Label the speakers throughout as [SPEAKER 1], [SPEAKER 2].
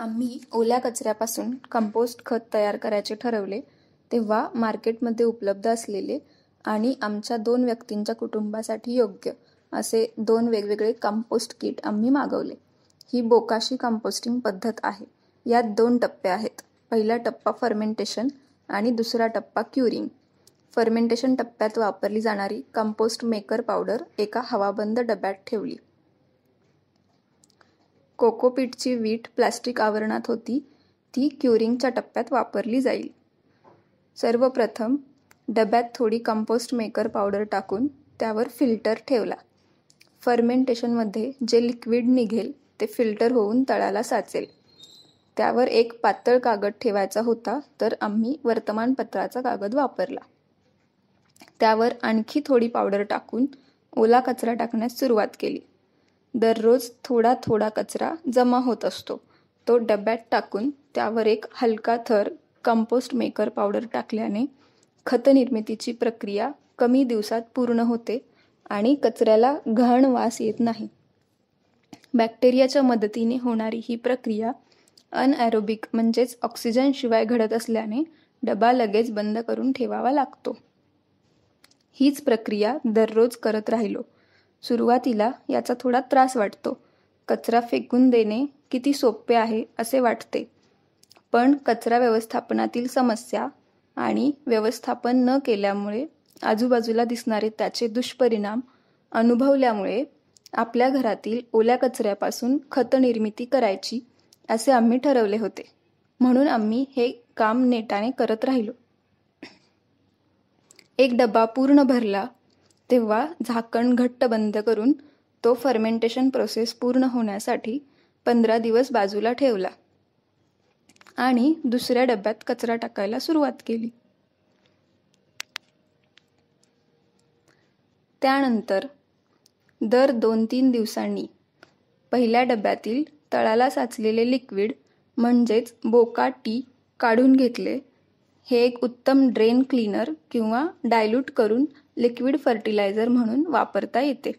[SPEAKER 1] आम्ही ओल्या कचऱ्यापासून कंपोस्ट खत तयार करायचे ठरवले तेव्हा मार्केटमध्ये उपलब्ध असलेले आणि आमच्या दोन व्यक्तींच्या कुटुंबासाठी योग्य असे दोन वेगवेगळे कंपोस्ट किट आम्ही मागवले ही बोकाशी कंपोस्टिंग पद्धत आहे यात दोन टप्पे आहेत पहिला टप्पा फर्मेंटेशन आणि दुसरा टप्पा क्युरिंग फर्मेंटेशन टप्प्यात वापरली जाणारी कंपोस्ट मेकर पावडर एका हवाबंद डब्यात ठेवली कोकोपीटची वीट प्लास्टिक आवरणात होती ती क्युरिंगच्या टप्प्यात वापरली जाईल सर्वप्रथम डब्यात थोडी कंपोस्ट मेकर पावडर टाकून त्यावर फिल्टर ठेवला फर्मेंटेशनमध्ये जे लिक्विड निघेल ते फिल्टर होऊन तळाला साचेल त्यावर एक पातळ कागद ठेवायचा होता तर आम्ही वर्तमानपत्राचा कागद वापरला त्यावर आणखी थोडी पावडर टाकून ओला कचरा टाकण्यास सुरुवात केली दररोज थोडा थोडा कचरा जमा होत असतो तो डब्यात टाकून त्यावर एक हलका थर कंपोस्ट मेकर पावडर टाकल्याने खतनिर्मितीची प्रक्रिया कमी दिवसात पूर्ण होते आणि कचऱ्याला घाण वास येत नाही बॅक्टेरियाच्या मदतीने होणारी ही प्रक्रिया अनॲरोबिक म्हणजेच ऑक्सिजनशिवाय घडत असल्याने डबा लगेच बंद करून ठेवावा लागतो हीच प्रक्रिया दररोज करत राहिलो सुरुवातीला याचा थोडा त्रास वाटतो कचरा फेकून देणे किती सोपे आहे असे वाटते पण कचरा व्यवस्थापनातील समस्या आणि व्यवस्थापन न केल्यामुळे आजूबाजूला दिसणारे त्याचे दुष्परिणाम अनुभवल्यामुळे आपल्या घरातील ओल्या कचऱ्यापासून खत निर्मिती करायची असे आम्ही ठरवले होते म्हणून आम्ही हे काम नेटाने करत राहिलो एक डबा पूर्ण भरला तेव्हा झाकण घट्ट बंद करून तो फर्मेंटेशन प्रोसेस पूर्ण होण्यासाठी पंधरा दिवस बाजूला ठेवला आणि दुसऱ्या डब्यात कचरा टाकायला सुरुवात केली त्यानंतर दर दोन तीन दिवसांनी पहिल्या डब्यातील तळाला साचलेले लिक्विड म्हणजेच बोका टी काढून घेतले हे एक उत्तम ड्रेन क्लीनर किंवा डायल्यूट करून लिक्विड फर्टिलायझर म्हणून वापरता येते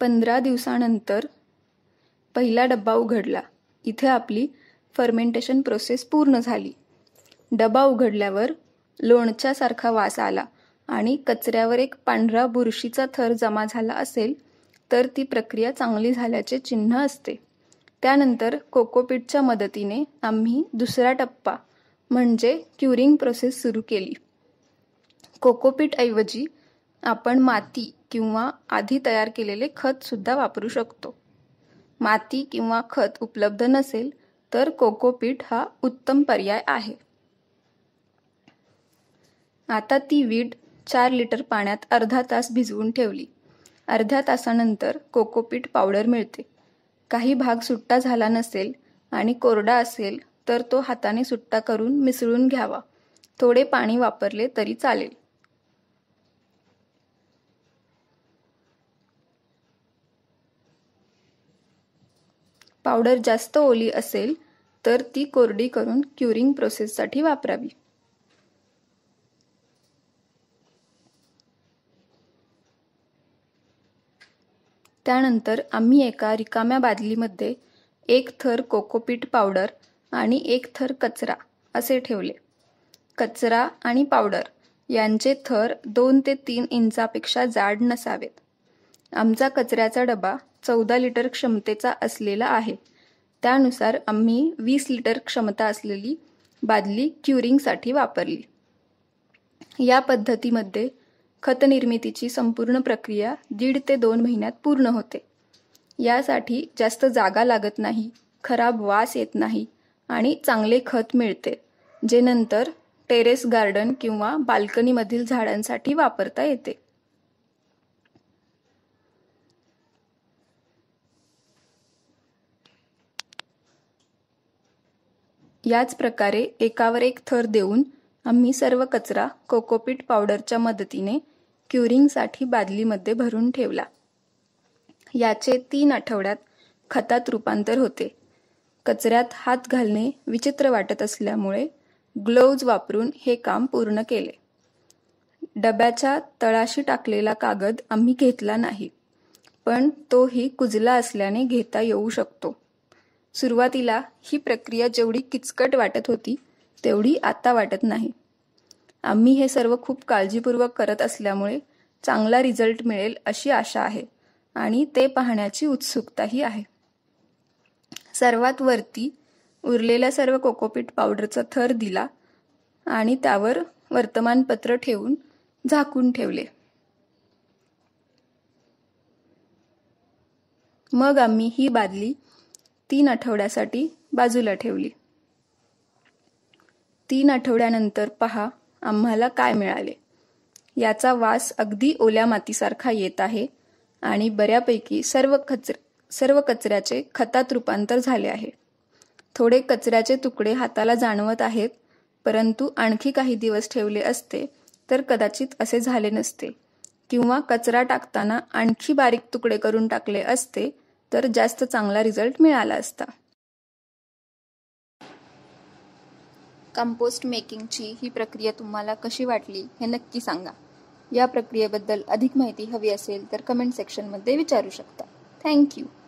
[SPEAKER 1] पंधरा दिवसानंतर पहिला डब्बा उघडला इथे आपली फर्मेंटेशन प्रोसेस पूर्ण झाली डबा उघडल्यावर लोणच्यासारखा वास आला आणि कचऱ्यावर एक पांढरा बुरशीचा थर जमा झाला असेल तर ती प्रक्रिया चांगली झाल्याचे चिन्ह असते त्यानंतर कोकोपीटच्या मदतीने आम्ही दुसरा टप्पा म्हणजे क्युरिंग प्रोसेस सुरू केली कोकोपीटऐवजी आपण माती किंवा आधी तयार केलेले खतसुद्धा वापरू शकतो माती किंवा खत उपलब्ध नसेल तर कोकोपीट हा उत्तम पर्याय आहे आता ती वीट चार लिटर पाण्यात अर्धा तास भिजवून ठेवली अर्ध्या तासानंतर कोकोपीट पावडर मिळते काही भाग सुट्टा झाला नसेल आणि कोरडा असेल तर तो हाताने सुट्टा करून मिसळून घ्यावा थोडे पाणी वापरले तरी चालेल पावडर जास्त ओली असेल तर ती कोरडी करून क्युरिंग प्रोसेससाठी वापरावी त्यानंतर आम्ही एका रिकाम्या बादलीमध्ये एक थर कोकोपीट पावडर आणि एक थर कचरा असे ठेवले कचरा आणि पावडर यांचे थर दोन ते तीन इंचापेक्षा जाड नसावेत आमचा कचऱ्याचा डबा चौदा लिटर क्षमतेचा असलेला आहे त्यानुसार आम्ही वीस लिटर क्षमता असलेली बादली क्युरिंगसाठी वापरली या पद्धतीमध्ये खतनिर्मितीची संपूर्ण प्रक्रिया दीड ते दोन महिन्यात पूर्ण होते यासाठी जास्त जागा लागत नाही खराब वास येत नाही आणि चांगले खत मिळते जे नंतर टेरेस गार्डन किंवा बाल्कनीमधील झाडांसाठी वापरता येते याच प्रकारे एकावर एक थर देऊन आम्ही सर्व कचरा कोकोपीट पावडरच्या मदतीने क्युरिंगसाठी बादलीमध्ये भरून ठेवला याचे तीन आठवड्यात खतात रूपांतर होते कचऱ्यात हात घालणे विचित्र वाटत असल्यामुळे ग्लोव्ज वापरून हे काम पूर्ण केले डब्याच्या तळाशी टाकलेला कागद आम्ही घेतला नाही पण तोही कुजला असल्याने घेता येऊ शकतो सुरुवातीला ही प्रक्रिया जेवढी किचकट वाटत होती तेवढी आता वाटत नाही आम्ही हे सर्व खूप काळजीपूर्वक करत असल्यामुळे चांगला रिझल्ट मिळेल अशी आशा आहे आणि ते पाहण्याची उत्सुकताही आहे सर्वात वरती उरलेल्या सर्व कोकोपीट पावडरचा थर दिला आणि त्यावर वर्तमानपत्र ठेवून झाकून ठेवले मग आम्ही ही बादली तीन आठवड्यासाठी बाजूला ठेवली तीन आठवड्यानंतर पहा आम्हाला काय मिळाले याचा वास अगदी ओल्या मातीसारखा येत आहे आणि बऱ्यापैकी सर्व कचर सर्व कचऱ्याचे खतात रूपांतर झाले आहे थोडे कचऱ्याचे तुकडे हाताला जाणवत आहेत परंतु आणखी काही दिवस ठेवले असते तर कदाचित असे झाले नसते किंवा कचरा टाकताना आणखी बारीक तुकडे करून टाकले असते तर जास्त चांगला रिझल्ट मिळाला असता कंपोस्ट मेकिंगची ही प्रक्रिया तुम्हाला कशी वाटली हे नक्की सांगा या प्रक्रियेबद्दल अधिक माहिती हवी असेल तर कमेंट सेक्शनमध्ये विचारू शकता थँक्यू